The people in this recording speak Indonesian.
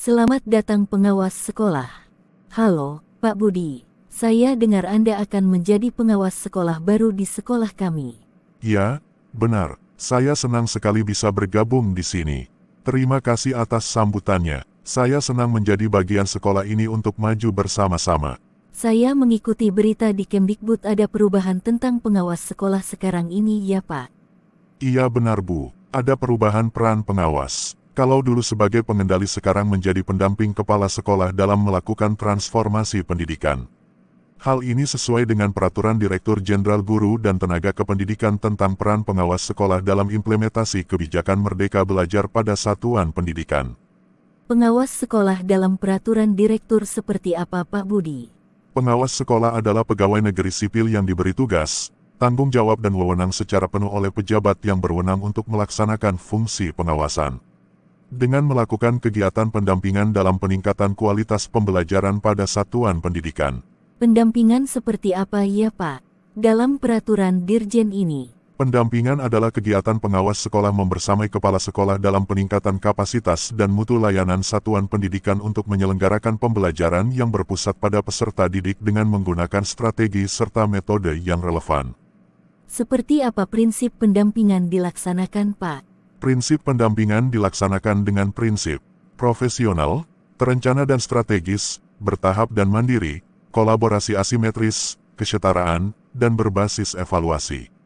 Selamat datang pengawas sekolah. Halo, Pak Budi. Saya dengar Anda akan menjadi pengawas sekolah baru di sekolah kami. Ya, benar. Saya senang sekali bisa bergabung di sini. Terima kasih atas sambutannya. Saya senang menjadi bagian sekolah ini untuk maju bersama-sama. Saya mengikuti berita di Kemdikbud ada perubahan tentang pengawas sekolah sekarang ini ya Pak. Iya benar Bu, ada perubahan peran pengawas kalau dulu sebagai pengendali sekarang menjadi pendamping kepala sekolah dalam melakukan transformasi pendidikan. Hal ini sesuai dengan Peraturan Direktur Jenderal Guru dan Tenaga Kependidikan tentang peran pengawas sekolah dalam implementasi kebijakan Merdeka Belajar pada satuan pendidikan. Pengawas sekolah dalam peraturan direktur seperti apa Pak Budi? Pengawas sekolah adalah pegawai negeri sipil yang diberi tugas, tanggung jawab dan wewenang secara penuh oleh pejabat yang berwenang untuk melaksanakan fungsi pengawasan dengan melakukan kegiatan pendampingan dalam peningkatan kualitas pembelajaran pada satuan pendidikan. Pendampingan seperti apa ya Pak? Dalam peraturan Dirjen ini. Pendampingan adalah kegiatan pengawas sekolah membersamai kepala sekolah dalam peningkatan kapasitas dan mutu layanan satuan pendidikan untuk menyelenggarakan pembelajaran yang berpusat pada peserta didik dengan menggunakan strategi serta metode yang relevan. Seperti apa prinsip pendampingan dilaksanakan, Pak? prinsip pendampingan dilaksanakan dengan prinsip profesional, terencana dan strategis, bertahap dan mandiri, kolaborasi asimetris, kesetaraan, dan berbasis evaluasi.